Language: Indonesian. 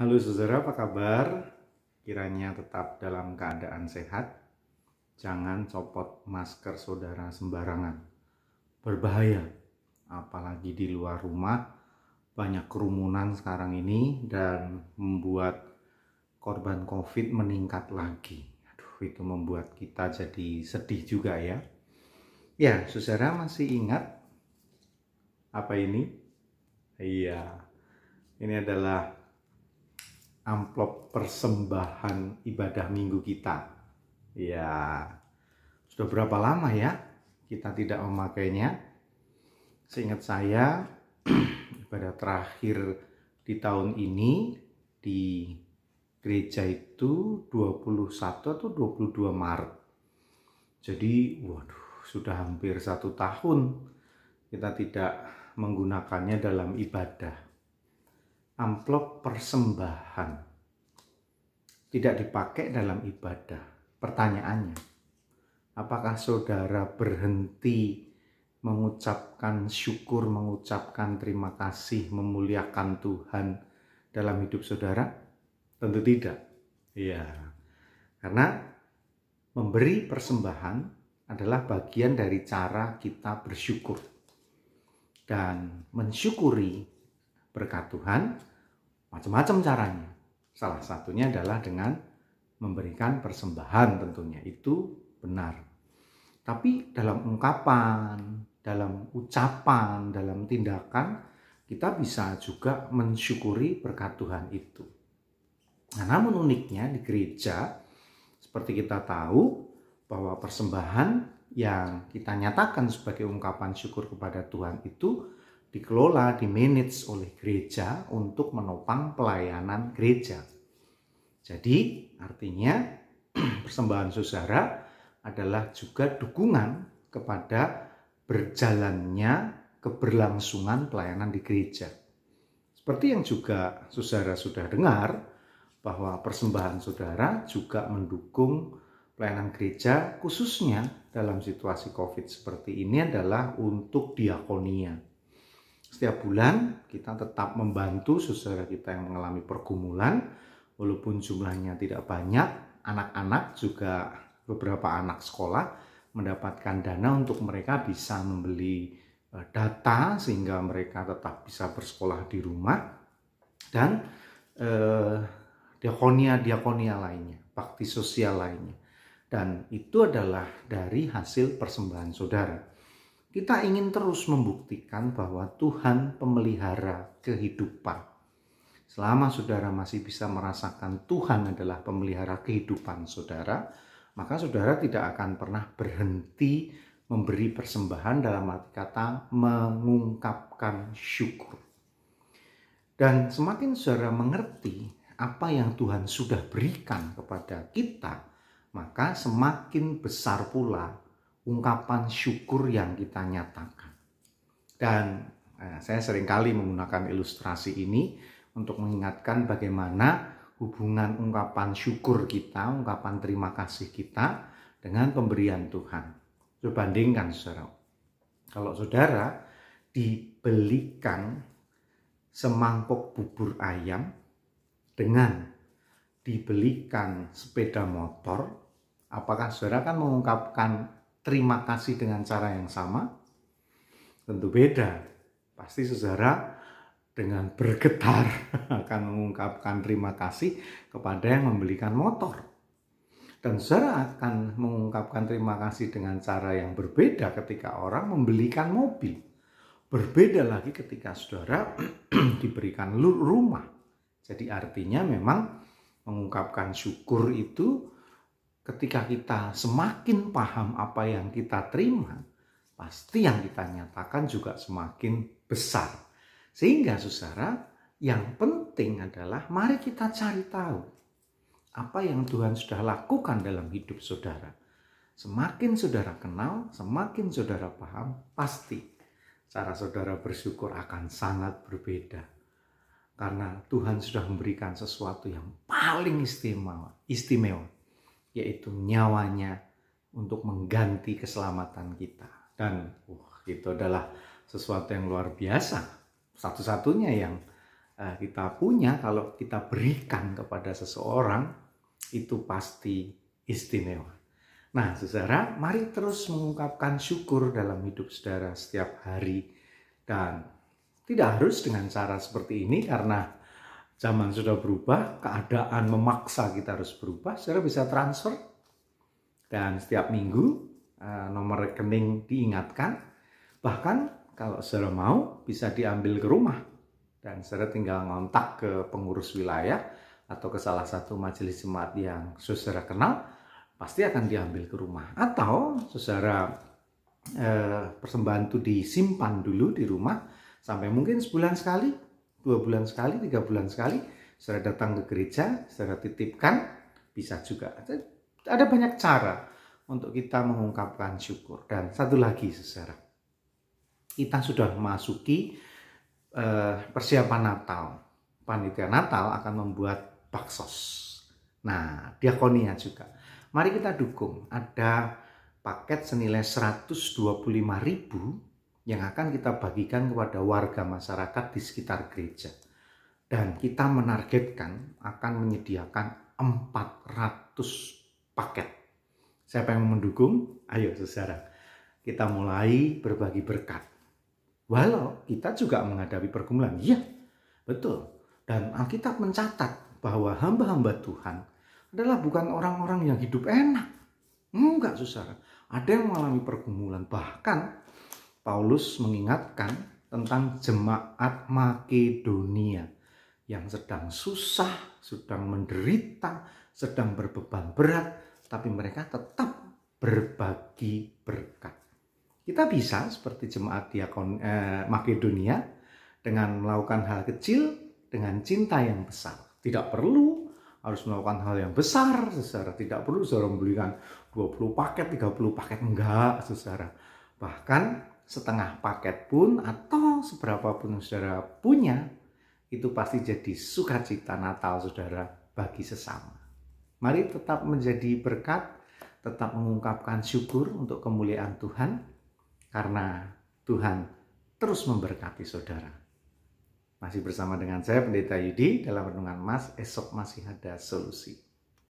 Halo saudara, apa kabar? Kiranya tetap dalam keadaan sehat. Jangan copot masker saudara sembarangan. Berbahaya, apalagi di luar rumah. Banyak kerumunan sekarang ini dan membuat korban COVID meningkat lagi. Aduh, itu membuat kita jadi sedih juga ya. Ya, saudara masih ingat apa ini? Iya, ini adalah amplop persembahan ibadah minggu kita. Ya, sudah berapa lama ya kita tidak memakainya? Seingat saya, pada terakhir di tahun ini di gereja itu 21 atau 22 Maret. Jadi, waduh, sudah hampir satu tahun kita tidak menggunakannya dalam ibadah amplop persembahan tidak dipakai dalam ibadah. Pertanyaannya, apakah saudara berhenti mengucapkan syukur, mengucapkan terima kasih, memuliakan Tuhan dalam hidup saudara? Tentu tidak. Iya. Karena memberi persembahan adalah bagian dari cara kita bersyukur. Dan mensyukuri berkat Tuhan Macam-macam caranya. Salah satunya adalah dengan memberikan persembahan tentunya. Itu benar. Tapi dalam ungkapan, dalam ucapan, dalam tindakan, kita bisa juga mensyukuri berkat Tuhan itu. Nah, namun uniknya di gereja, seperti kita tahu bahwa persembahan yang kita nyatakan sebagai ungkapan syukur kepada Tuhan itu dikelola, dimanage oleh gereja untuk menopang pelayanan gereja. Jadi artinya persembahan saudara adalah juga dukungan kepada berjalannya keberlangsungan pelayanan di gereja. Seperti yang juga saudara sudah dengar bahwa persembahan saudara juga mendukung pelayanan gereja khususnya dalam situasi Covid seperti ini adalah untuk diakonia setiap bulan kita tetap membantu saudara kita yang mengalami pergumulan walaupun jumlahnya tidak banyak anak-anak juga beberapa anak sekolah mendapatkan dana untuk mereka bisa membeli e, data sehingga mereka tetap bisa bersekolah di rumah dan eh, diakonia diakonia lainnya bakti sosial lainnya dan itu adalah dari hasil persembahan saudara kita ingin terus membuktikan bahwa Tuhan pemelihara kehidupan. Selama saudara masih bisa merasakan Tuhan adalah pemelihara kehidupan saudara, maka saudara tidak akan pernah berhenti memberi persembahan dalam arti kata mengungkapkan syukur. Dan semakin saudara mengerti apa yang Tuhan sudah berikan kepada kita, maka semakin besar pula ungkapan syukur yang kita nyatakan. Dan eh, saya seringkali menggunakan ilustrasi ini untuk mengingatkan bagaimana hubungan ungkapan syukur kita, ungkapan terima kasih kita dengan pemberian Tuhan. Coba bandingkan saudara. Kalau saudara dibelikan semangkok bubur ayam dengan dibelikan sepeda motor, apakah saudara akan mengungkapkan terima kasih dengan cara yang sama? Tentu beda. Pasti saudara dengan bergetar akan mengungkapkan terima kasih kepada yang membelikan motor. Dan saudara akan mengungkapkan terima kasih dengan cara yang berbeda ketika orang membelikan mobil. Berbeda lagi ketika saudara diberikan rumah. Jadi artinya memang mengungkapkan syukur itu ketika kita semakin paham apa yang kita terima, pasti yang kita nyatakan juga semakin besar. Sehingga saudara, yang penting adalah mari kita cari tahu apa yang Tuhan sudah lakukan dalam hidup saudara. Semakin saudara kenal, semakin saudara paham, pasti cara saudara bersyukur akan sangat berbeda. Karena Tuhan sudah memberikan sesuatu yang paling istimewa, istimewa yaitu nyawanya untuk mengganti keselamatan kita. Dan uh, itu adalah sesuatu yang luar biasa. Satu-satunya yang uh, kita punya kalau kita berikan kepada seseorang itu pasti istimewa. Nah, saudara, mari terus mengungkapkan syukur dalam hidup saudara setiap hari dan tidak harus dengan cara seperti ini karena zaman sudah berubah, keadaan memaksa kita harus berubah, saudara bisa transfer. Dan setiap minggu eh, nomor rekening diingatkan. Bahkan kalau saudara mau bisa diambil ke rumah. Dan saudara tinggal ngontak ke pengurus wilayah atau ke salah satu majelis jemaat yang saudara kenal, pasti akan diambil ke rumah. Atau saudara eh, persembahan itu disimpan dulu di rumah sampai mungkin sebulan sekali dua bulan sekali, tiga bulan sekali, saudara datang ke gereja, saudara titipkan, bisa juga. Ada banyak cara untuk kita mengungkapkan syukur. Dan satu lagi, saudara, kita sudah memasuki uh, persiapan Natal. Panitia Natal akan membuat baksos. Nah, diakonia juga. Mari kita dukung. Ada paket senilai 125 ribu yang akan kita bagikan kepada warga masyarakat di sekitar gereja. Dan kita menargetkan akan menyediakan 400 paket. Siapa yang mendukung? Ayo saudara, kita mulai berbagi berkat. Walau kita juga menghadapi pergumulan. Iya, betul. Dan Alkitab mencatat bahwa hamba-hamba Tuhan adalah bukan orang-orang yang hidup enak. Enggak, susah. Ada yang mengalami pergumulan. Bahkan Paulus mengingatkan tentang jemaat Makedonia yang sedang susah, sedang menderita, sedang berbeban berat, tapi mereka tetap berbagi berkat. Kita bisa seperti jemaat diakon eh, Makedonia dengan melakukan hal kecil dengan cinta yang besar. Tidak perlu harus melakukan hal yang besar secara tidak perlu saudara membelikan 20 paket, 30 paket enggak saudara. Bahkan setengah paket pun atau seberapa pun saudara punya, itu pasti jadi sukacita Natal saudara bagi sesama. Mari tetap menjadi berkat, tetap mengungkapkan syukur untuk kemuliaan Tuhan, karena Tuhan terus memberkati saudara. Masih bersama dengan saya Pendeta Yudi dalam Renungan Mas, esok masih ada solusi.